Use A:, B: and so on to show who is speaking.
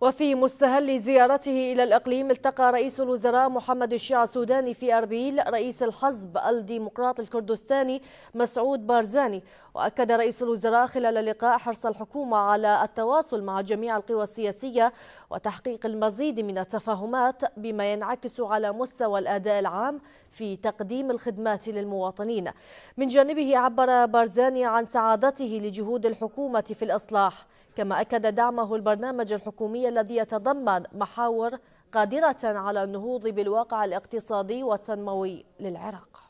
A: وفي مستهل زيارته إلى الإقليم التقى رئيس الوزراء محمد الشيع السوداني في أربيل رئيس الحزب الديمقراطي الكردستاني مسعود بارزاني وأكد رئيس الوزراء خلال اللقاء حرص الحكومة على التواصل مع جميع القوى السياسية وتحقيق المزيد من التفاهمات بما ينعكس على مستوى الأداء العام في تقديم الخدمات للمواطنين من جانبه عبر بارزاني عن سعادته لجهود الحكومة في الإصلاح كما أكد دعمه البرنامج الحكومي الذي يتضمن محاور قادرة على النهوض بالواقع الاقتصادي والتنموي للعراق